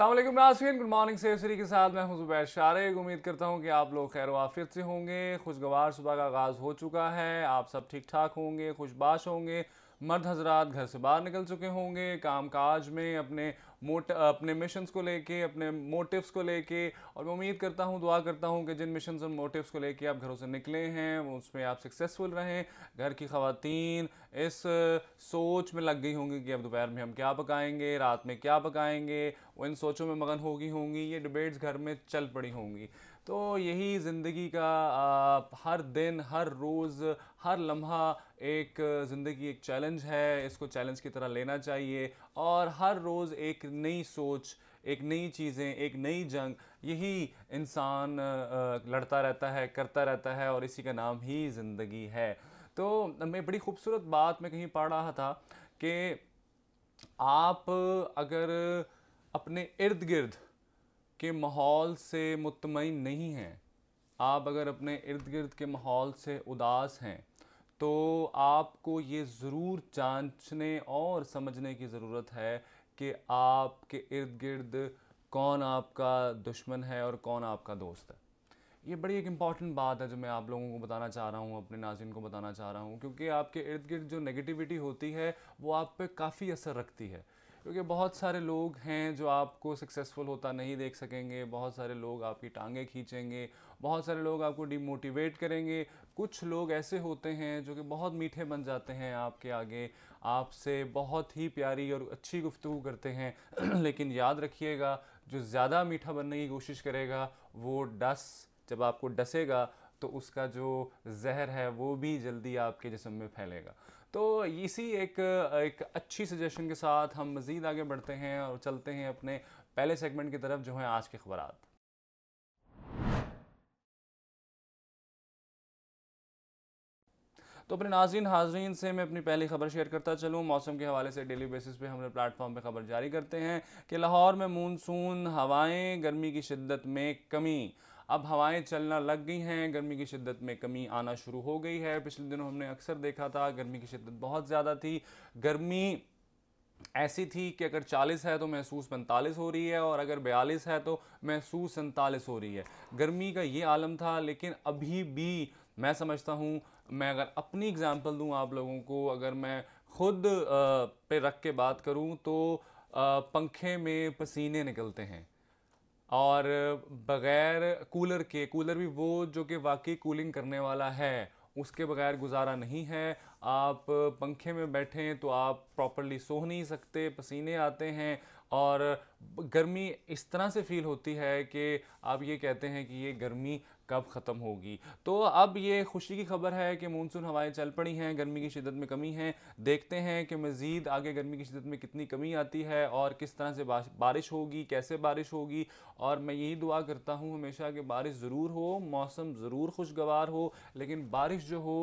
असल नासन good morning safe के साथ मैं हूं जुबैर शारिक उम्मीद करता हूं कि आप लोग खैर वाफियत से होंगे खुशगवार सुबह का आगाज़ हो चुका है आप सब ठीक ठाक होंगे खुशबाश होंगे मर्द हजरात घर से बाहर निकल चुके होंगे काम काज में अपने मोट अपने मिशन को लेके अपने मोटिव्स को लेके और मैं उम्मीद करता हूँ दुआ करता हूँ कि जिन मिशन और मोटिव्स को लेके आप घरों से निकले हैं उसमें आप सक्सेसफुल रहें घर की खातन इस सोच में लग गई होंगी कि अब दोपहर में हम क्या पकाएंगे रात में क्या पकाएंगे वो इन सोचों में मगन होगी होंगी ये डिबेट्स घर में चल पड़ी होंगी तो यही ज़िंदगी का आ, हर दिन हर रोज़ हर लम्हा एक ज़िंदगी एक चैलेंज है इसको चैलेंज की तरह लेना चाहिए और हर रोज़ एक नई सोच एक नई चीज़ें एक नई जंग यही इंसान लड़ता रहता है करता रहता है और इसी का नाम ही ज़िंदगी है तो मैं बड़ी खूबसूरत बात मैं कहीं पढ़ रहा था कि आप अगर अपने इर्द गिर्द के माहौल से मुतमिन नहीं हैं आप अगर अपने इर्द गिर्द के माहौल से उदास हैं तो आपको ये ज़रूर जांचने और समझने की ज़रूरत है कि आपके इर्द गिर्द कौन आपका दुश्मन है और कौन आपका दोस्त है ये बड़ी एक इम्पॉर्टेंट बात है जो मैं आप लोगों को बताना चाह रहा हूँ अपने नाजिन को बताना चाह रहा हूँ क्योंकि आपके इर्द गिर्द जो नेगेटिविटी होती है वो आप पे काफ़ी असर रखती है क्योंकि बहुत सारे लोग हैं जो आपको सक्सेसफुल होता नहीं देख सकेंगे बहुत सारे लोग आपकी टांगे खींचेंगे बहुत सारे लोग आपको डिमोटिवेट करेंगे कुछ लोग ऐसे होते हैं जो कि बहुत मीठे बन जाते हैं आपके आगे आपसे बहुत ही प्यारी और अच्छी गुफ्तु करते हैं लेकिन याद रखिएगा जो ज़्यादा मीठा बनने की कोशिश करेगा वो डस जब आपको डसेगा तो उसका जो जहर है वो भी जल्दी आपके जिसम में फैलेगा तो इसी एक एक अच्छी सजेशन के साथ हम मज़ीद आगे बढ़ते हैं और चलते हैं अपने पहले सेगमेंट की तरफ जो है आज के अखबार तो अपने नाजीन हाजरीन से मैं अपनी पहली खबर शेयर करता चलूँ मौसम के हवाले से डेली बेसिस पे हम अपने प्लेटफॉर्म पे खबर जारी करते हैं कि लाहौर में मानसून हवाएं गर्मी की शिद्दत में कमी अब हवाएं चलना लग गई हैं गर्मी की शिद्दत में कमी आना शुरू हो गई है पिछले दिनों हमने अक्सर देखा था गर्मी की शिद्दत बहुत ज़्यादा थी गर्मी ऐसी थी कि अगर 40 है तो महसूस पैंतालीस हो रही है और अगर बयालीस है तो महसूस सैंतालीस हो रही है गर्मी का ये आलम था लेकिन अभी भी मैं समझता हूँ मैं अगर अपनी एग्ज़ाम्पल दूँ आप लोगों को अगर मैं खुद पे रख के बात करूँ तो पंखे में पसीने निकलते हैं और बग़ैर कूलर के कूलर भी वो जो कि वाकई कूलिंग करने वाला है उसके बगैर गुजारा नहीं है आप पंखे में बैठें तो आप प्रॉपरली सो नहीं सकते पसीने आते हैं और गर्मी इस तरह से फील होती है कि आप ये कहते हैं कि ये गर्मी कब ख़त्म होगी तो अब ये खुशी की खबर है कि मानसून हवाएं चल पड़ी हैं गर्मी की शिदत में कमी है देखते हैं कि मज़ीद आगे गर्मी की शिदत में कितनी कमी आती है और किस तरह से बारिश होगी कैसे बारिश होगी और मैं यही दुआ करता हूँ हमेशा कि बारिश ज़रूर हो मौसम ज़रूर खुशगवार हो लेकिन बारिश जो हो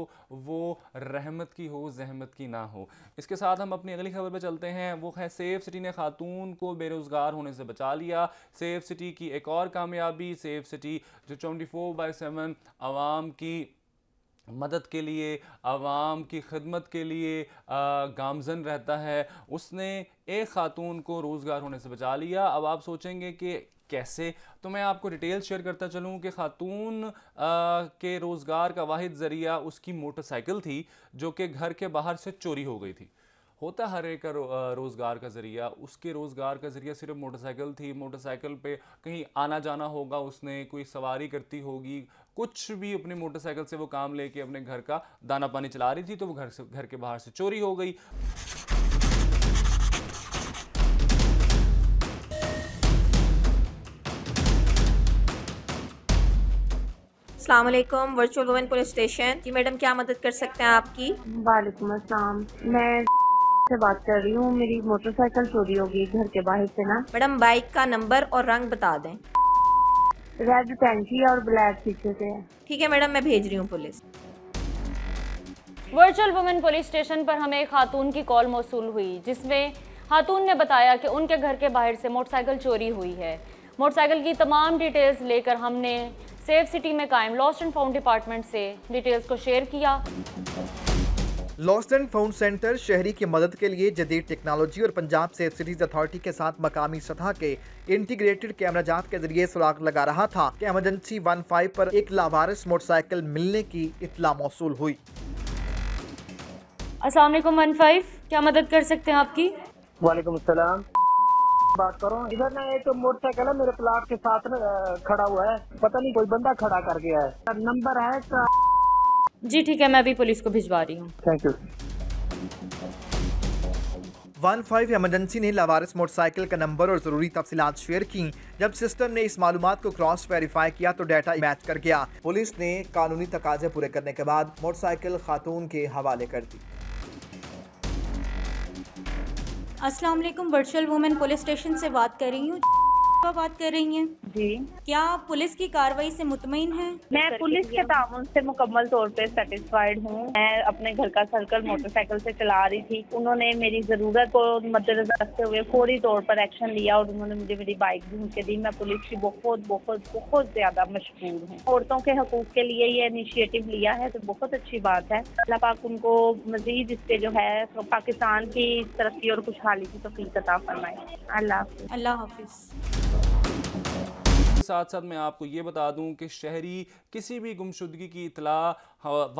वो रहमत की हो जहमत की ना हो इसके साथ हम अपनी अगली खबर पर चलते हैं वो है सेफ सिटी ने खातून को बेरोज़गार होने से बचा लिया सेफ सिटी की एक और कामयाबी सेफ सिटी जो twenty four four by seven आवाम की मदद के लिए आवाम की खदमत के लिए गामजन रहता है उसने एक ख़ातून को रोज़गार होने से बचा लिया अब आप सोचेंगे कि कैसे तो मैं आपको डिटेल शेयर करता चलूँ कि खातून के रोज़गार का वाद ज़रिया उसकी मोटरसाइकिल थी जो कि घर के बाहर से चोरी हो गई थी होता हर एक रोज़गार का ज़रिया उसके रोज़गार का ज़रिया सिर्फ मोटरसाइकिल थी मोटरसाइकिल पे कहीं आना जाना होगा उसने कोई सवारी करती होगी कुछ भी अपने मोटरसाइकिल से वो काम लेके अपने घर का दाना पानी चला रही थी तो वो घर से घर के बाहर से चोरी हो गई वर्चुअल वुमेन पुलिस स्टेशन जी मैडम क्या मदद कर सकते हैं आपकी वालेकुम अस्सलाम मैं से बात कर रही हूँ मेरी मोटरसाइकिल चोरी हो गई घर के बाहर से ना मैडम बाइक का नंबर और रंग बता दें रेड टैंकी और ब्लैक पीछे से है ठीक है मैडम मैं भेज रही हूँ police virtual women police station पर हमें एक खातून की कॉल मौसू हुई जिसमें खातून ने बताया कि उनके घर के बाहर से मोटरसाइकिल चोरी हुई है मोटरसाइकिल की तमाम डिटेल्स लेकर हमने सेफ सिटी में कायम लॉस्ट एंड फाउंड डिपार्टमेंट से डिटेल्स को शेयर किया लॉस्ट एंड फाउंड सेंटर शहरी की मदद के लिए जदीद टेक्नोलॉजी और पंजाब सेफ सिटीज अथॉरिटी के साथ मकामी सतह के इंटीग्रेटेड कैमरा जात के जरिए सुराग लगा रहा था कि एमरजेंसी वन फाइव पर एक लावारिस मोटरसाइकिल मिलने की इतला मौसू हुई असलम क्या मदद कर सकते हैं आपकी वालेकुम असलम बात करो इधर ना एक मोटरसाइकिल है मेरे प्लाट के साथ खड़ा हुआ है पता नहीं कोई बंदा खड़ा कर गया है नंबर है जी ठीक है मैं अभी पुलिस को भिजवा रही हूँ thank you one five emergency ने लावारिस मोटरसाइकिल का नंबर और जरूरी तफसीत शेयर की जब सिस्टम ने इस मालूम को क्रॉस वेरीफाई किया तो डाटा मैच कर गया पुलिस ने कानूनी तकाजे पूरे करने के बाद मोटरसाइकिल खातून के हवाले कर दी Aslam virtual women police station से बात कर रही हूँ बात कर रही हैं जी क्या पुलिस की कार्रवाई से मुतमिन है मैं पुलिस के ताउन से मुकम्मल तौर पे सेटिस्फाइड हूँ मैं अपने घर का सर्कल मोटरसाइकिल से चला रही थी उन्होंने मेरी जरूरत को मद्देनजर रखते हुए फौरी तौर पर एक्शन लिया और उन्होंने मुझे मेरी बाइक ढूंढ के दी मैं पुलिस की बहुत बहुत बहुत ज्यादा मशहूर हूँ औरतों के हकूक के लिए ये इनिशिएटिव लिया है तो बहुत अच्छी बात है अल्लाह पाक उनको मजीद इसके जो है पाकिस्तान की तरक्की और खुशहाली की तो कता फरमाए अल्लाह अल्लाह हाफिज़ साथ साथ मैं आपको ये बता दूं कि शहरी किसी भी गुमशुदगी की इतला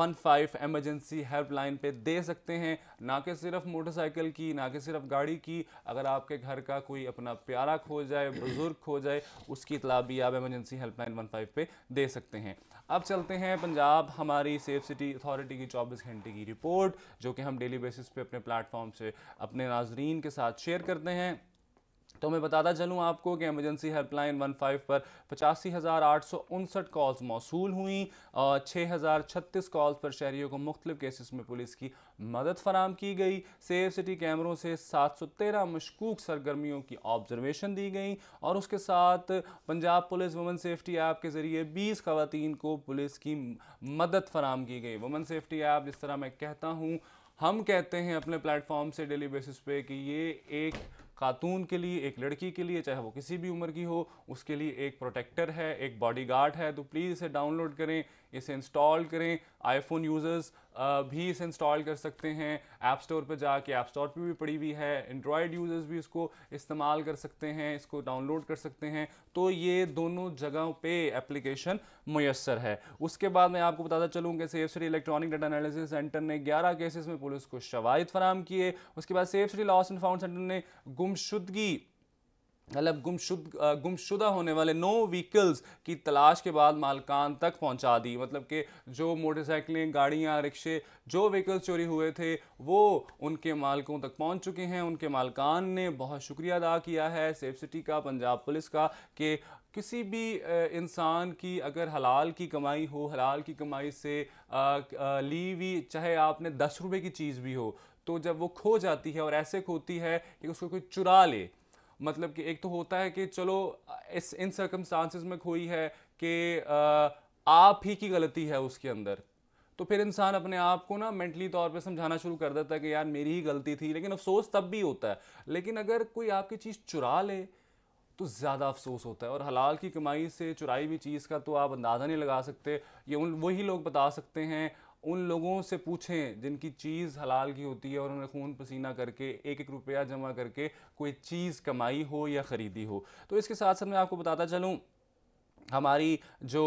वन फाइव एमरजेंसी हेल्पलाइन पे दे सकते हैं ना कि सिर्फ मोटरसाइकिल की ना कि सिर्फ गाड़ी की अगर आपके घर का कोई अपना प्यारा खो जाए बुज़ुर्ग खो जाए उसकी इतला भी आप एमरजेंसी हेल्पलाइन वन फाइव पे दे सकते हैं अब चलते हैं पंजाब हमारी सेफ सिटी अथॉरिटी की चौबीस घंटे की रिपोर्ट जो कि हम डेली बेसिस पर अपने प्लेटफॉर्म से अपने नाजरीन के साथ शेयर करते हैं तो मैं बताता चलूँ आपको कि एमरजेंसी हेल्पलाइन वन फाइव पर पचासी हज़ार आठ सौ उनसठ कॉल्स मौसू हुई और छः हज़ार छत्तीस कॉल्स पर शहरीों को मुख्तलिफ केसेस में पुलिस की मदद फराम की गई सेफ सिटी कैमरों से सात सौ तेरह मशकूक सरगर्मियों की ऑब्जर्वेशन दी गई और उसके साथ Punjab police women safety app के ज़रिए बीस खातन को पुलिस की मदद फराम की गई वुमेन सेफ्टी ऐप जिस तरह मैं कहता हूँ हम कहते हैं अपने प्लेटफॉर्म से डेली बेसिस पे कि ये एक खातून के लिए एक लड़की के लिए चाहे वो किसी भी उम्र की हो उसके लिए एक प्रोटेक्टर है एक बॉडीगार्ड है तो प्लीज़ इसे डाउनलोड करें इसे इंस्टॉल करें आईफोन यूज़र्स भी इसे इंस्टॉल कर सकते हैं ऐप स्टोर पर जाके ऐप स्टोर पर भी पड़ी हुई है एंड्रॉयड यूज़र्स भी इसको इस्तेमाल कर सकते हैं इसको डाउनलोड कर सकते हैं तो ये दोनों जगहों पे एप्लीकेशन मैसर है उसके बाद मैं आपको बताता चलूँ कि safe city electronic data analysis center ने ग्यारह केसेस में पुलिस को शवाद फराम किए उसके बाद safe city loss and found center ने गुमशुदगी मतलब गुमशुद गुमशुदा होने वाले नो व्हीकल्स की तलाश के बाद मालकान तक पहुंचा दी मतलब कि जो मोटरसाइकिलें गाड़ियां रिक्शे जो व्हीकल्स चोरी हुए थे वो उनके मालकों तक पहुंच चुके हैं उनके मालकान ने बहुत शुक्रिया अदा किया है सेफ सिटी का पंजाब पुलिस का कि किसी भी इंसान की अगर हलाल की कमाई हो हलाल की कमाई से ली हुई चाहे आपने दस रुपये की चीज़ भी हो तो जब वो खो जाती है और ऐसे खोती है कि उसको कोई चुरा ले मतलब कि एक तो होता है कि चलो इस इन सर्कमस्टांसिस में खोई है कि आप ही की गलती है उसके अंदर तो फिर इंसान अपने आप को ना मेंटली तौर पे समझाना शुरू कर देता है कि यार मेरी ही गलती थी लेकिन अफसोस तब भी होता है लेकिन अगर कोई आपकी चीज़ चुरा ले तो ज़्यादा अफसोस होता है और हलाल की कमाई से चुराई हुई चीज़ का तो आप अंदाज़ा नहीं लगा सकते ये उन वही लोग बता सकते हैं उन लोगों से पूछें जिनकी चीज़ हलाल की होती है और उन्होंने खून पसीना करके एक एक रुपया जमा करके कोई चीज़ कमाई हो या ख़रीदी हो तो इसके साथ साथ मैं आपको बताता चलूँ हमारी जो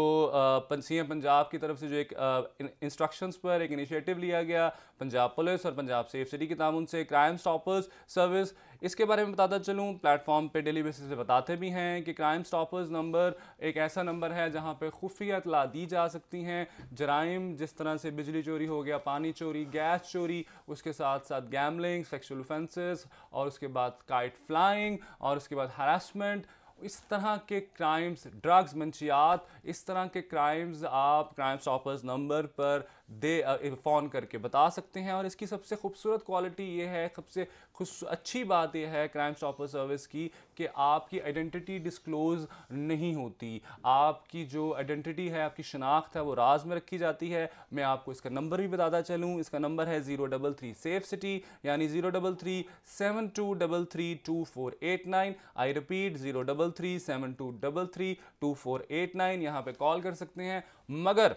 पंसीएँ पंजाब की तरफ से जो एक इंस्ट्रक्शंस पर एक इनिशिएटिव लिया गया पंजाब पुलिस और पंजाब सेफ सिटी के तामुन से क्राइम स्टॉपर्स सर्विस इसके बारे में बताता चलूँ प्लेटफॉर्म पे डेली बेसिस पे बताते भी हैं कि क्राइम स्टॉपर्स नंबर एक ऐसा नंबर है जहाँ पे खुफिया इतला दी जा सकती हैं जराइम जिस तरह से बिजली चोरी हो गया पानी चोरी गैस चोरी उसके साथ साथ गैमलिंग सेक्शुअल ऑफेंसेस और उसके बाद काइट फ्लाइंग और उसके बाद हरासमेंट इस तरह के क्राइम्स ड्रग्स मंशियात इस तरह के क्राइम्स आप क्राइम स्टॉपर्स नंबर पर दे फ़ोन करके बता सकते हैं और इसकी सबसे खूबसूरत क्वालिटी ये है सबसे अच्छी बात यह है क्राइम स्टॉपर सर्विस की कि आपकी आइडेंटिटी डिस्क्लोज नहीं होती आपकी जो आइडेंटिटी है आपकी शनाख्त है वो राज में रखी जाती है मैं आपको इसका नंबर भी बताता चलूँ इसका नंबर है zero double three safe city यानी zero double three seven two double three two four eight nine I repeat zero double three seven two double three two four eight nine यहाँ पर call कर सकते हैं मगर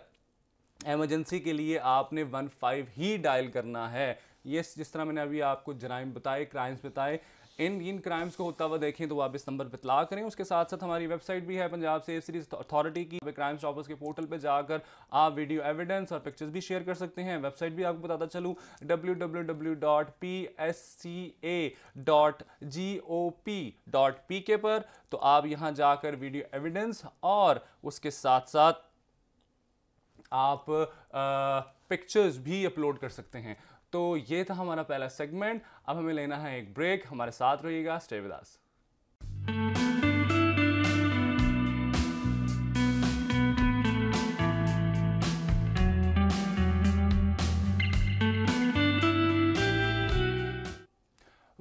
emergency के लिए आपने वन फाइव ही डायल करना है ये जिस तरह मैंने अभी आपको जराइम बताए क्राइम्स बताए इन इन क्राइम्स को होता हुआ देखें तो आप इस नंबर पर इतला करें उसके साथ साथ हमारी वेबसाइट भी है पंजाब सेफ सीरीज अथॉरिटी की क्राइम स्टॉपर्स के पोर्टल पर जाकर आप वीडियो एविडेंस और पिक्चर्स भी शेयर कर सकते हैं वेबसाइट भी आपको बताता चलूँ W W W dot P S C A dot G O P dot P K पर तो आप यहाँ जाकर वीडियो एविडेंस और उसके साथ साथ आप पिक्चर्स भी अपलोड कर सकते हैं तो ये था हमारा पहला सेगमेंट अब हमें लेना है एक ब्रेक हमारे साथ रहिएगा स्टे विद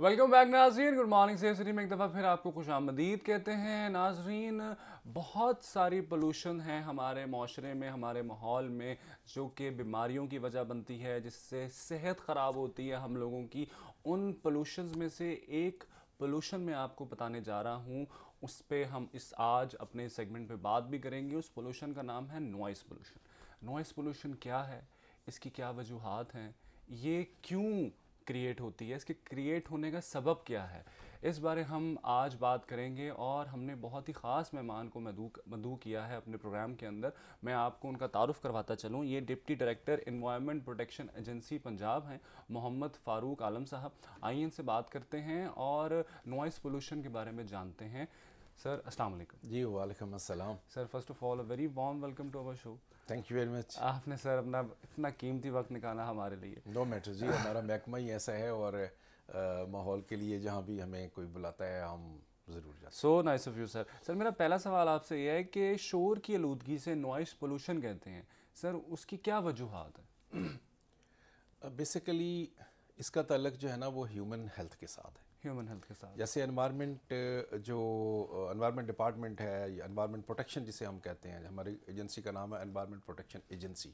वेलकम बैक नाजरीन गुड मॉर्निंग से सिटी में एक दफ़ा फिर आपको खुश आमदीद कहते हैं नाजरीन बहुत सारी पोलूशन है हमारे माशरे में हमारे माहौल में जो कि बीमारियों की वजह बनती है जिससे सेहत ख़राब होती है हम लोगों की उन पोलूशन में से एक पोलूशन में आपको बताने जा रहा हूँ उस पर हम इस आज अपने सेगमेंट में बात भी करेंगे उस पोलूशन का नाम है नॉइस पोलूशन नॉइस पोलूशन क्या है इसकी क्या वजूहत हैं ये क्यों क्रिएट होती है इसके क्रिएट होने का सबब क्या है इस बारे हम आज बात करेंगे और हमने बहुत ही ख़ास मेहमान को मदू मदू किया है अपने प्रोग्राम के अंदर मैं आपको उनका तारुफ़ करवाता चलूँ ये deputy director environment protection agency Punjab हैं मोहम्मद फ़ारूक आलम साहब आइए इनसे बात करते हैं और नॉइस पोल्यूशन के बारे में जानते हैं सर अस्सलाम वालेकुम जी वालेकुम अस्सलाम sir first of all a very warm welcome to our show thank you very much आपने सर अपना इतना कीमती वक्त निकाला हमारे लिए नो मैटर जी हमारा महकमा ही ऐसा है और माहौल के लिए जहाँ भी हमें कोई बुलाता है हम ज़रूर जाते so nice of you sir sir मेरा पहला सवाल आपसे यह है कि शोर की आलूदगी से नॉइस पोलूशन कहते हैं सर उसकी क्या वजूहत है बेसिकली इसका तलक जो है ना वो ह्यूमन हेल्थ के साथ है ह्यूमन हेल्थ के साथ जैसे एनवायरनमेंट जो एनवायरनमेंट डिपार्टमेंट है या एनवायरनमेंट प्रोटेक्शन जिसे हम कहते हैं हमारी एजेंसी का नाम है इन्वायरमेंट प्रोटेक्शन एजेंसी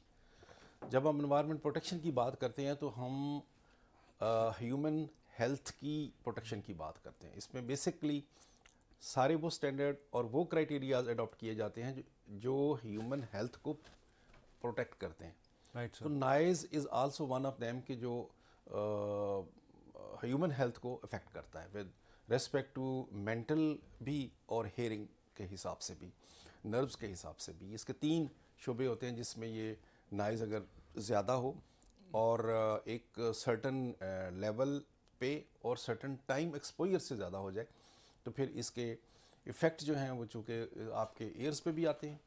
जब हम इन्वायरमेंट प्रोटेक्शन की बात करते हैं तो हम ह्यूमन हेल्थ की प्रोटेक्शन की बात करते हैं इसमें बेसिकली सारे वो स्टैंडर्ड और वो क्राइटेरियाज अडॉप्ट किए जाते हैं जो ह्यूमन हेल्थ को प्रोटेक्ट करते हैं राइट तो noise is also one of them कि जो uh, ह्यूमन हेल्थ को अफेक्ट करता है विद रेस्पेक्ट टू मेंटल भी और हेयरिंग के हिसाब से भी नर्व्स के हिसाब से भी इसके तीन शुबे होते हैं जिसमें ये नाइज अगर ज़्यादा हो और एक सर्टन लेवल पे और सर्टन टाइम एक्सपोजर से ज़्यादा हो जाए तो फिर इसके इफ़ेक्ट जो हैं वो चूँकि आपके ईयर्स पे भी आते हैं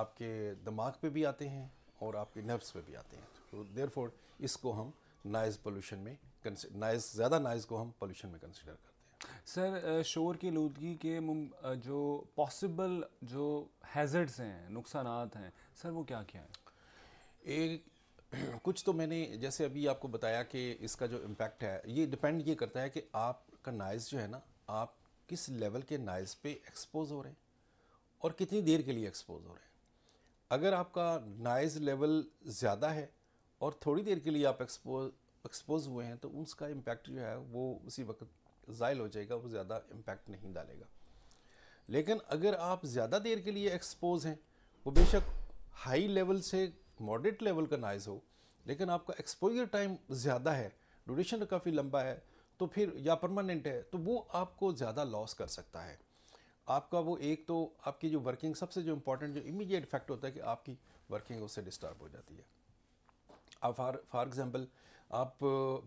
आपके दिमाग पे भी आते हैं और आपके नर्व्स पे भी आते हैं तो देयर इसको हम नाइज़ पोल्यूशन में नाइस ज़्यादा नाइस को हम पोल्यूशन में कंसिडर करते हैं सर शोर की आलूदगी के जो पॉसिबल जो हैजर्ड्स हैं नुकसान हैं सर वो क्या क्या हैं एक कुछ तो मैंने जैसे अभी आपको बताया कि इसका जो इम्पैक्ट है ये डिपेंड ये करता है कि आपका नाइज़ जो है ना आप किस लेवल के नाइज़ पे एक्सपोज हो रहे हैं और कितनी देर के लिए एक्सपोज हो रहे हैं अगर आपका नाइज़ लेवल ज़्यादा है और थोड़ी देर के लिए आप एक्सपोज एक्सपोज हुए हैं तो उसका इम्पैक्ट जो है वो उसी वक्त ज़ायल हो जाएगा वो ज़्यादा इम्पैक्ट नहीं डालेगा लेकिन अगर आप ज़्यादा देर के लिए एक्सपोज हैं वो बेशक हाई लेवल से मॉडरेट लेवल का नाइज हो लेकिन आपका एक्सपोजर टाइम ज़्यादा है ड्यूरेशन तो काफ़ी लंबा है तो फिर या परमानेंट है तो वो आपको ज़्यादा लॉस कर सकता है आपका वो एक तो आपकी जो वर्किंग सबसे जो इम्पोर्टेंट जो इमीडिएट इफेक्ट होता है कि आपकी वर्किंग उससे डिस्टर्ब हो जाती है अब फॉर फॉर एग्ज़ाम्पल आप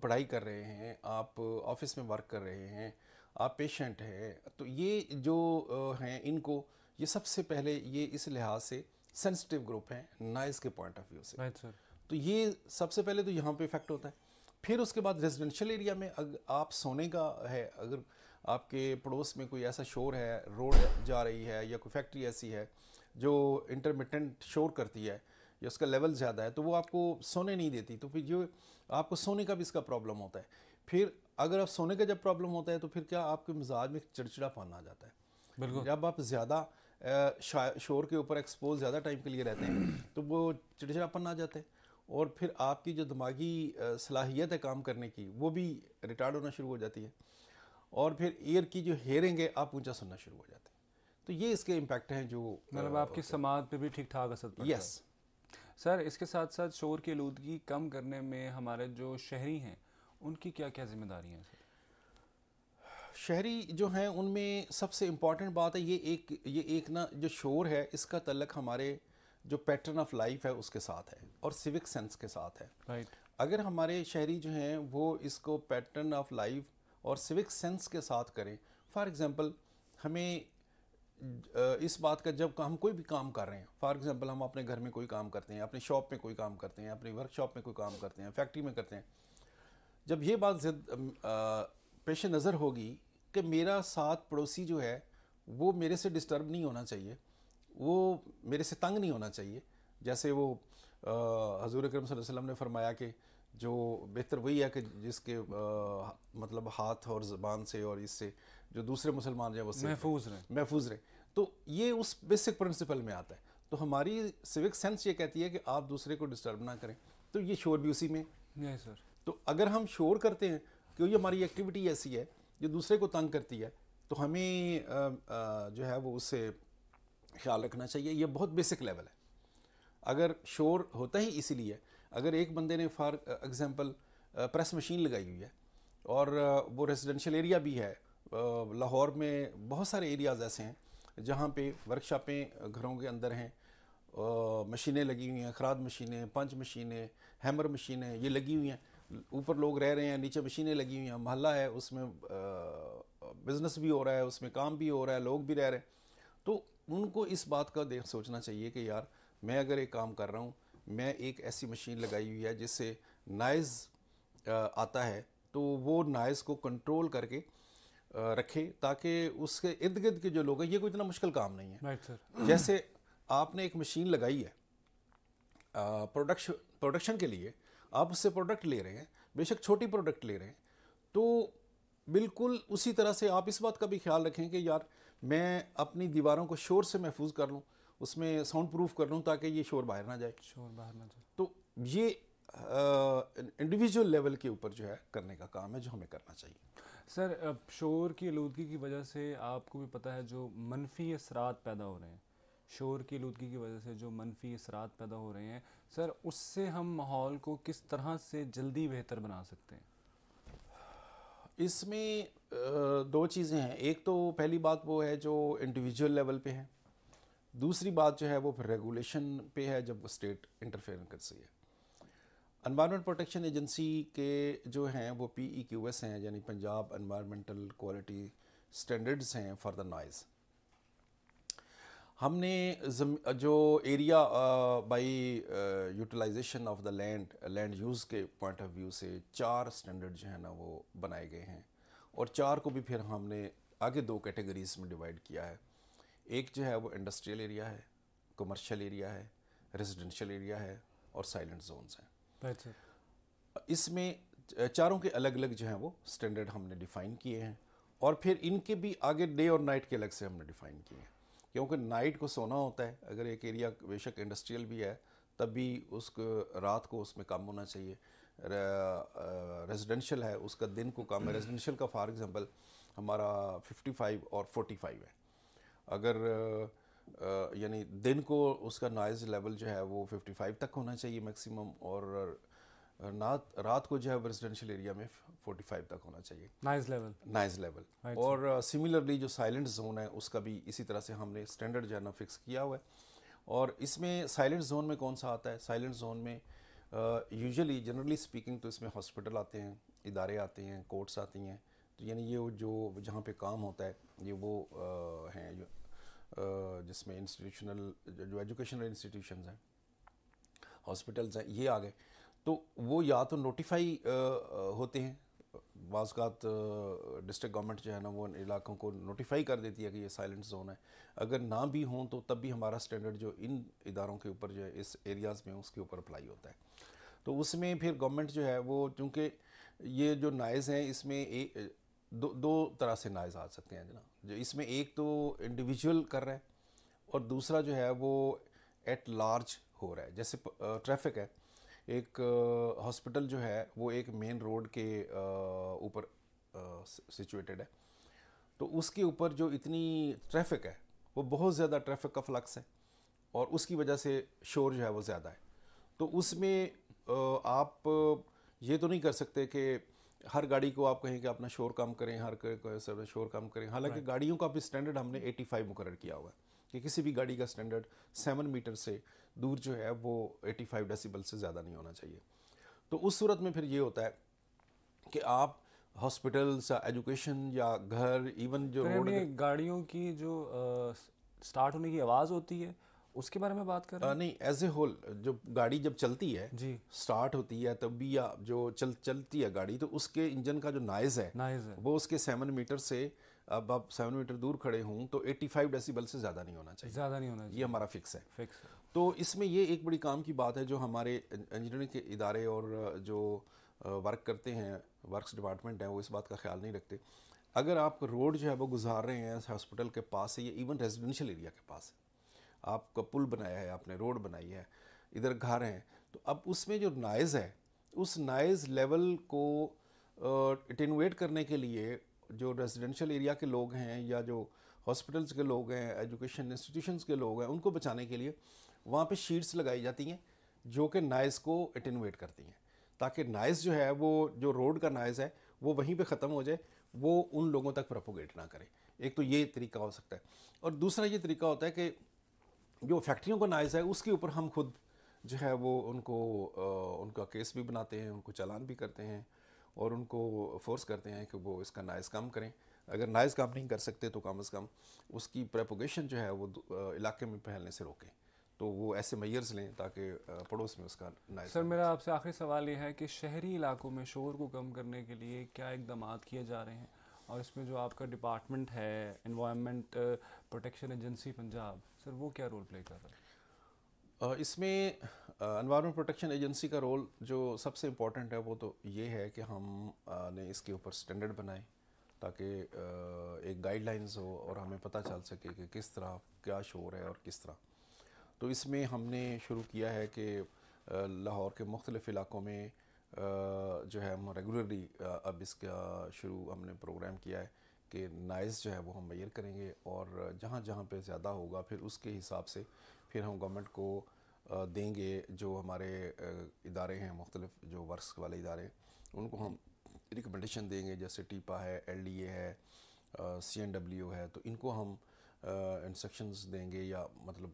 पढ़ाई कर रहे हैं आप ऑफिस में वर्क कर रहे हैं आप पेशेंट हैं तो ये जो हैं इनको ये सबसे पहले ये इस लिहाज से सेंसिटिव ग्रुप हैं नाइस के पॉइंट ऑफ व्यू से राइट सर तो ये सबसे पहले तो यहाँ पे इफेक्ट होता है फिर उसके बाद रेजिडेंशियल एरिया में अगर आप सोने का है अगर आपके पड़ोस में कोई ऐसा शोर है रोड जा रही है या कोई फैक्ट्री ऐसी है जो इंटरमिटेंट शोर करती है या उसका लेवल ज़्यादा है तो वो आपको सोने नहीं देती तो फिर जो आपको सोने का भी इसका प्रॉब्लम होता है फिर अगर आप सोने का जब प्रॉब्लम होता है तो फिर क्या आपके मिजाज में चिड़चिड़ापन आ जाता है बिल्कुल जब आप ज़्यादा शोर के ऊपर एक्सपोज ज़्यादा टाइम के लिए रहते हैं तो वो चिड़चिड़ापन आ जाता है और फिर आपकी जो दिमागी सलाहियत है काम करने की वो भी रिटायर्ड होना शुरू हो जाती है और फिर एयर की जो हेयरिंग है आप ऊंचा सुनना शुरू हो जाते हैं तो ये इसके इम्पैक्ट हैं जो मतलब आपकी समाज पे भी ठीक ठाक असर यस सर इसके साथ साथ शोर की आलूदगी कम करने में हमारे जो शहरी हैं उनकी क्या क्या जिम्मेदारियाँ हैं सर शहरी जो हैं उनमें सबसे इम्पॉर्टेंट बात है ये एक ये एक ना जो शोर है इसका तलक हमारे जो पैटर्न ऑफ लाइफ है उसके साथ है और सिविक सेंस के साथ है right. अगर हमारे शहरी जो हैं वो इसको पैटर्न ऑफ लाइफ और सिविक सेंस के साथ करें फॉर एग्ज़ाम्पल हमें इस बात का जब हम कोई भी काम कर रहे हैं फॉर एग्ज़ाम्पल हम अपने घर में कोई काम करते हैं अपने शॉप में कोई काम करते हैं अपने वर्कशॉप में कोई काम करते हैं फैक्ट्री में करते हैं जब ये बात पेश नज़र होगी कि मेरा साथ पड़ोसी जो है वो मेरे से डिस्टर्ब नहीं होना चाहिए वो मेरे से तंग नहीं होना चाहिए जैसे वो हजूर अक्रम वसम ने फरमाया कि जो बेहतर वही है कि जिसके आ, मतलब हाथ और ज़बान से और इससे जो दूसरे मुसलमान जो वो महफूज रहे महफूज रहे तो ये उस बेसिक प्रिंसिपल में आता है तो हमारी सिविक सेंस ये कहती है कि आप दूसरे को डिस्टर्ब ना करें तो ये शोर भी उसी में नहीं सर तो अगर हम शोर करते हैं क्योंकि हमारी एक्टिविटी ऐसी है जो दूसरे को तंग करती है तो हमें आ, आ, जो है वो उससे ख्याल रखना चाहिए यह बहुत बेसिक लेवल है अगर शोर होता ही इसीलिए अगर एक बंदे ने फॉर एग्ज़ाम्पल प्रेस मशीन लगाई हुई है और वो रेजिडेंशियल एरिया भी है लाहौर में बहुत सारे एरियाज़ ऐसे हैं जहाँ पे वर्कशॉपें घरों के अंदर हैं मशीनें लगी हुई हैं खराद मशीनें पंच मशीनें हैमर मशीनें ये लगी हुई हैं ऊपर लोग रह रहे हैं नीचे मशीनें लगी हुई हैं महल्ला है उसमें बिज़नेस भी हो रहा है उसमें काम भी हो रहा है लोग भी रह रहे हैं तो उनको इस बात का देख सोचना चाहिए कि यार मैं अगर एक काम कर रहा हूँ मैं एक ऐसी मशीन लगाई हुई है जिससे नाइज़ आता है तो वो नाइज़ को कंट्रोल करके रखे ताकि उसके इर्द गिर्द के जो लोग हैं ये कोई इतना मुश्किल काम नहीं है जैसे आपने एक मशीन लगाई है प्रोडक्शन प्रोडक्शन के लिए आप उससे प्रोडक्ट ले रहे हैं बेशक छोटी प्रोडक्ट ले रहे हैं तो बिल्कुल उसी तरह से आप इस बात का भी ख्याल रखें कि यार मैं अपनी दीवारों को शोर से महफूज कर लूँ उसमें साउंड प्रूफ कर लूँ ताकि ये शोर बाहर ना जाए शोर बाहर ना जाए तो ये इंडिविजुअल लेवल के ऊपर जो है करने का काम है जो हमें करना चाहिए सर शोर की आलूदगी की वजह से आपको भी पता है जो मनफी असरात पैदा हो रहे हैं शोर की आलूदगी की वजह से जो मनफी असरात पैदा हो रहे हैं सर उससे हम माहौल को किस तरह से जल्दी बेहतर बना सकते हैं इसमें दो चीज़ें हैं एक तो पहली बात वो है जो इंडिविजुअल लेवल पे है दूसरी बात जो है वो फिर रेगुलेशन पे है जब स्टेट इंटरफेयर कर सी है इन्वायरमेंट प्रोटेक्शन एजेंसी के जो हैं वो पी ई क्यू एस हैं यानी पंजाब एनवायरमेंटल क्वालिटी स्टैंडर्ड्स हैं फॉर द नॉइज़ हमने जो area by utilization of the land land use के पॉइंट ऑफ व्यू से चार स्टैंडर्ड जो है ना वो बनाए गए हैं और चार को भी फिर हमने आगे दो कैटेगरीज में डिवाइड किया है एक जो है वो इंडस्ट्रियल एरिया है कमर्शियल एरिया है रेजिडेंशियल एरिया है और साइलेंट जोन्स हैं इसमें चारों के अलग अलग जो हैं वो स्टैंडर्ड हमने डिफ़ाइन किए हैं और फिर इनके भी आगे डे और नाइट के अलग से हमने डिफ़ाइन किए हैं क्योंकि नाइट को सोना होता है अगर एक एरिया बेशक इंडस्ट्रियल भी है तब भी उसको रात को उसमें कम होना चाहिए रेजिडेंशियल है उसका दिन को कम है रेजिडेंशियल हम्म। का फॉर एग्ज़ाम्पल हमारा 55 और 45 है अगर यानी दिन को उसका नॉइज़ लेवल जो है वो 55 तक होना चाहिए मैक्सिमम और रात रात को जो है रेजिडेंशियल एरिया में 45 तक होना चाहिए नॉइज़ लेवल नॉइज़ लेवल और सिमिलरली जो साइलेंट जोन है उसका भी इसी तरह से हमने स्टैंडर्ड जो है ना फिक्स किया हुआ है और इसमें साइलेंट जोन में कौन सा आता है साइलेंट जोन में यूजुअली जनरली स्पीकिंग तो इसमें हॉस्पिटल आते हैं इदारे आते हैं कोर्ट्स आती हैं तो यानी ये जो जहाँ पे काम होता है ये वो हैं जिसमें इंस्टीट्यूशनल जो एजुकेशनल इंस्टीट्यूशन हैं हॉस्पिटल्स हैं ये आ गए तो वो या तो नोटिफाई होते हैं बाज़ात डिस्ट्रिक्ट गवर्नमेंट जो है ना वो इलाकों को नोटिफाई कर देती है कि ये साइलेंट जोन है अगर ना भी हों तो तब भी हमारा स्टैंडर्ड जो इन इदारों के ऊपर जो है इस एरियाज़ में उसके ऊपर अप्लाई होता है तो उसमें फिर गवर्नमेंट जो है वो चूँकि ये जो नाइज हैं इसमें दो दो तरह से नाइज आ सकते हैं जनाब जो इसमें एक तो इंडिविजुअल कर रहा है और दूसरा जो है वो एट लार्ज हो रहा है जैसे ट्रैफिक है एक हॉस्पिटल जो है वो एक मेन रोड के ऊपर सिचुएटेड है तो उसके ऊपर जो इतनी ट्रैफिक है वो बहुत ज़्यादा ट्रैफिक का फ्लक्स है और उसकी वजह से शोर जो है वो ज़्यादा है तो उसमें आप ये तो नहीं कर सकते कि हर गाड़ी को आप कहें कि अपना शोर कम करें हर सर शोर कम करें हालांकि गाड़ियों का भी स्टैंडर्ड हमने 85 मुकर किया हुआ है कि किसी भी गाड़ी का स्टैंडर्ड सेवन मीटर से दूर जो है वो 85 डेसीबल से ज़्यादा नहीं होना चाहिए तो उस सूरत में फिर ये होता है कि आप हॉस्पिटल्स या एजुकेशन या घर इवन जो तो रोड गाड़ियों की जो आ, स्टार्ट होने की आवाज़ होती है उसके बारे में बात कर रहे हैं नहीं एज ए होल जो गाड़ी जब चलती है जी स्टार्ट होती है तब भी या जो चल चलती है गाड़ी तो उसके इंजन का जो नाइज है नाइज है वो उसके सेवन मीटर से अब आप सेवन मीटर दूर खड़े हूँ तो 85 डेसिबल से ज़्यादा नहीं होना चाहिए ज़्यादा नहीं होना चाहिए ये हमारा फिक्स है फिक्स है। तो इसमें ये एक बड़ी काम की बात है जो हमारे इंजीनियरिंग के इदारे और जो वर्क करते हैं वर्क्स डिपार्टमेंट है वो इस बात का ख्याल नहीं रखते अगर आप रोड जो है वो गुजार रहे हैं हॉस्पिटल के पास से या इवन रेजिडेंशियल एरिया के पास है आपका पुल बनाया है आपने रोड बनाई है इधर घर हैं तो अब उसमें जो नाइज़ है उस नाइज़ लेवल को इटिनुएट करने के लिए जो रेजिडेंशियल एरिया के लोग हैं या जो हॉस्पिटल्स के लोग हैं एजुकेशन इंस्टीट्यूशंस के लोग हैं उनको बचाने के लिए वहाँ पे शीट्स लगाई जाती हैं जो कि नाइज़ को अटेनुएट करती हैं ताकि नाइज़ जो है वो जो रोड का नाइज़ है वो वहीं पे ख़त्म हो जाए वो उन लोगों तक प्रोपोगेट ना करें एक तो ये तरीका हो सकता है और दूसरा ये तरीका होता है कि जो फैक्ट्रियों का नाइज है उसके ऊपर हम खुद जो है वो उनको आ, उनका केस भी बनाते हैं उनको चालान भी करते हैं और उनको फोर्स करते हैं कि वो इसका नाइज कम करें अगर नाइज काम नहीं कर सकते तो कम अज़ कम उसकी प्रेपोगेशन जो है वो इलाके में फैलने से रोकें तो वो ऐसे मैयर्स लें ताकि पड़ोस में उसका नाइज सर मेरा आपसे आखिरी सवाल ये है कि शहरी इलाकों में शोर को कम करने के लिए क्या इकदाम किए जा रहे हैं और इसमें जो आपका डिपार्टमेंट है environment protection agency Punjab sir वो क्या रोल प्ले कर रहा है इसमें इन्वायरमेंट प्रोटेक्शन एजेंसी का रोल जो सबसे इम्पोर्टेंट है वो तो ये है कि हम ने इसके ऊपर स्टैंडर्ड बनाए ताकि एक गाइडलाइंस हो और हमें पता चल सके कि किस तरह क्या शोर है और किस तरह तो इसमें हमने शुरू किया है कि लाहौर के मुख्तलिफ़ इलाक़ों में जो है हम रेगुलरली अब इसका शुरू हमने प्रोग्राम किया है के नाइज़ जो है वो हम मैयर करेंगे और जहाँ जहाँ पे ज़्यादा होगा फिर उसके हिसाब से फिर हम गवर्नमेंट को देंगे जो हमारे इदारे हैं मुख्तलिफ जो वर्क्स वाले इदारे उनको हम रिकमेंडेशन देंगे जैसे टीपा है एल है सी एन डब्ल्यू है तो इनको हम इंस्ट्रक्शंस देंगे या मतलब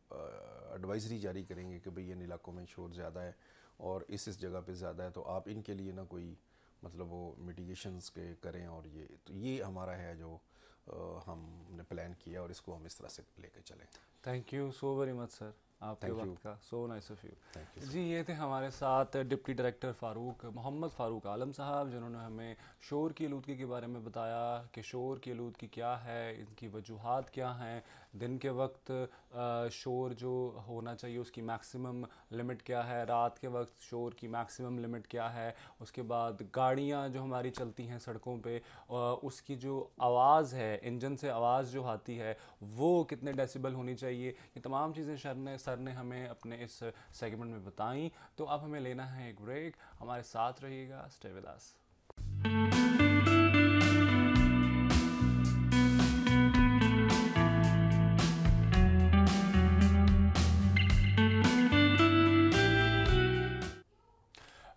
एडवाइजरी जारी करेंगे कि भाई इन इलाकों में शोर ज़्यादा है और इस इस जगह पे ज़्यादा है तो आप इनके लिए ना कोई मतलब वो मिटिगेशंस के करें और ये तो ये हमारा है जो हमने प्लान किया और इसको हम इस तरह से लेके चलें thank you so very much sir आपके वक्त का सो नाइस ऑफ यू जी ये थे हमारे साथ डिप्टी डायरेक्टर फ़ारूक मोहम्मद फ़ारूक आलम साहब जिन्होंने हमें शोर की आलूदगी के बारे में बताया कि शोर की आलूदगी क्या है इनकी वजूहत क्या हैं दिन के वक्त शोर जो होना चाहिए उसकी मैक्सिमम लिमिट क्या है रात के वक्त शोर की मैक्सिमम लिमिट क्या है उसके बाद गाड़ियाँ जो हमारी चलती हैं सड़कों पे उसकी जो आवाज़ है इंजन से आवाज़ जो आती है वो कितने डेसिबल होनी चाहिए ये तमाम चीज़ें सर ने सर ने हमें अपने इस सेगमेंट में बताई तो अब हमें लेना है एक ब्रेक हमारे साथ रहिएगा स्टेविलास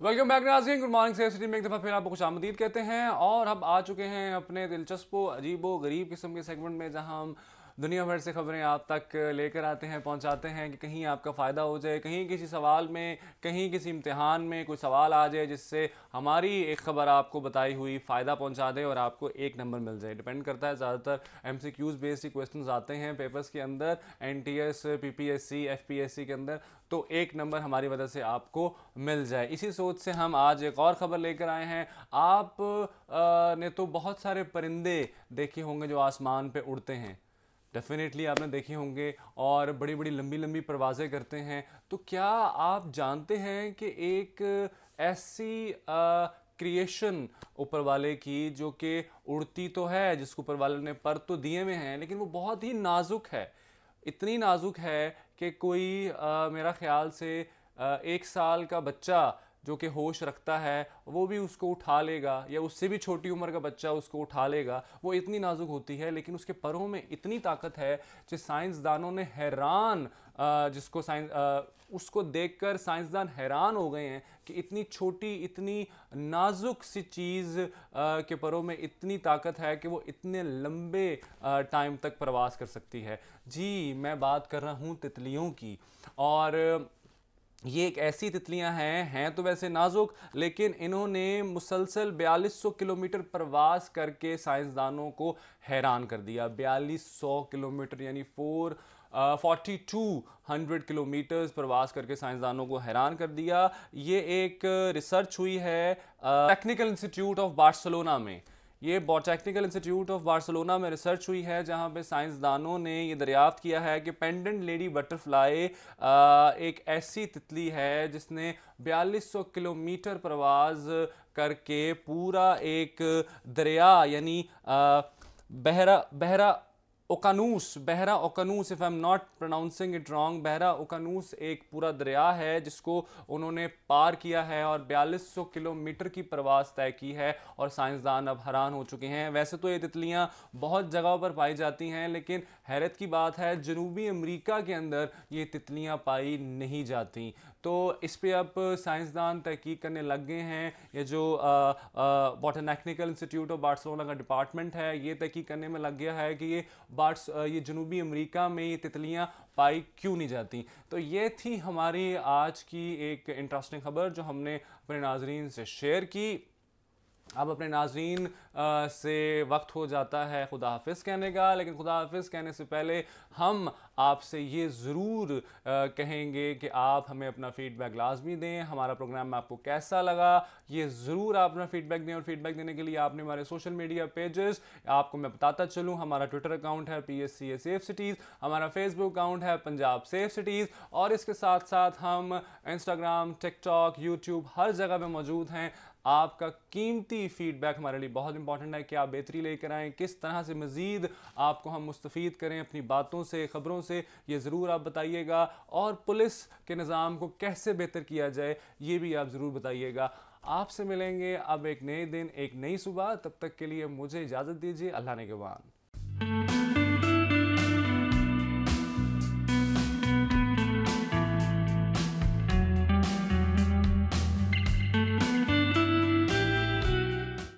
वेलकम बैक नाजिन गुड मॉर्निंग से सिटी में एक दफ़ा फिर आपको खुश आमदीद कहते हैं और हम आ चुके हैं अपने दिलचस्प अजीबो गरीब किस्म के सेगमेंट में जहां हम दुनिया भर से खबरें आप तक लेकर आते हैं पहुंचाते हैं कि कहीं आपका फ़ायदा हो जाए कहीं किसी सवाल में कहीं किसी इम्तहान में कोई सवाल आ जाए जिससे हमारी एक खबर आपको बताई हुई फ़ायदा पहुंचा दे और आपको एक नंबर मिल जाए डिपेंड करता है ज़्यादातर M C Qs based question आते हैं पेपर्स के अंदर N T S P P S C F P S C के अंदर तो एक नंबर हमारी वजह से आपको मिल जाए इसी सोच से हम आज एक और ख़बर लेकर आए हैं आप ने तो बहुत सारे परिंदे देखे होंगे जो आसमान पे उड़ते हैं डेफिनेटली आपने देखे होंगे और बड़ी बड़ी लंबी लंबी परवाज़ें करते हैं तो क्या आप जानते हैं कि एक ऐसी क्रिएशन ऊपर वाले की जो कि उड़ती तो है जिसको ऊपर वाले ने पर तो दिए में हैं लेकिन वो बहुत ही नाजुक है इतनी नाजुक है कि कोई आ, मेरा ख्याल से आ, एक साल का बच्चा जो कि होश रखता है वो भी उसको उठा लेगा या उससे भी छोटी उम्र का बच्चा उसको उठा लेगा वो इतनी नाजुक होती है लेकिन उसके परों में इतनी ताकत है जिस साइंसदानों ने हैरान जिसको साइंस उसको देखकर साइंसदान हैरान हो गए हैं कि इतनी छोटी इतनी नाजुक सी चीज़ के परों में इतनी ताकत है कि वो इतने लंबे टाइम तक प्रवास कर सकती है जी मैं बात कर रहा हूँ तितलियों की और ये एक ऐसी तितलियां हैं हैं तो वैसे नाजुक लेकिन इन्होंने मुसलसल 4200 किलोमीटर प्रवास करके साइंसदानों को हैरान कर दिया 4200 किलोमीटर यानी four forty two hundred kilometres प्रवास करके साइंसदानों को हैरान कर दिया ये एक रिसर्च हुई है टेक्निकल इंस्टीट्यूट ऑफ बार्सलोना में ये बॉटेक्निकल इंस्टीट्यूट ऑफ बार्सोलोना में रिसर्च हुई है जहाँ पे साइंसदानों ने ये दरियाफ्त किया है कि पेंडेंट लेडी बटरफ्लाई एक ऐसी तितली है जिसने 4200 किलोमीटर प्रवास करके पूरा एक दरिया यानी बहरा बहरा ओकानूस बहरा ओकानूस if I am not pronouncing it wrong बहरा ओकानूस एक पूरा दरिया है जिसको उन्होंने पार किया है और 4200 किलोमीटर की प्रवास तय की है और साइंसदान अब हैरान हो चुके हैं वैसे तो ये तितलियाँ बहुत जगहों पर पाई जाती हैं लेकिन हैरत की बात है जनूबी अमरीका के अंदर ये तितलियाँ पाई नहीं जाती तो इस पर अब साइंसदान तहकीक करने लग गए हैं ये जो वॉटनैक्निकल इंस्टीट्यूट ऑफ बार्सलोना का डिपार्टमेंट है ये तहकीक करने में लग गया है कि ये बार्स ये जनूबी अमरीका में ये तितलियाँ पाई क्यों नहीं जाती तो ये थी हमारी आज की एक इंटरेस्टिंग खबर जो हमने अपने नाजरीन से शेयर की अब अपने नाजरीन से वक्त हो जाता है खुदा हाफिज कहने का लेकिन खुदा हाफिज कहने से पहले हम आपसे ये ज़रूर कहेंगे कि आप हमें अपना फ़ीडबैक लाजमी दें हमारा प्रोग्राम आपको कैसा लगा ये ज़रूर आप अपना फ़ीडबैक दें और फ़ीडबैक देने के लिए आपने हमारे सोशल मीडिया पेजेस आपको मैं बताता चलूँ हमारा ट्विटर अकाउंट है P S C A safe cities हमारा फेसबुक अकाउंट है पंजाब सेफ सिटीज़ और इसके साथ साथ हम इंस्टाग्राम टिकटॉक यूट्यूब हर जगह पर मौजूद हैं आपका कीमती फीडबैक हमारे लिए बहुत इंपॉर्टेंट है कि आप बेहतरी लेकर आएँ किस तरह से मज़ीद आपको हम मुस्तफ़ करें अपनी बातों से ख़बरों से ये ज़रूर आप बताइएगा और पुलिस के निज़ाम को कैसे बेहतर किया जाए ये भी आप ज़रूर बताइएगा आपसे मिलेंगे अब एक नए दिन एक नई सुबह तब तक के लिए मुझे इजाज़त दीजिए अल्लाह ने के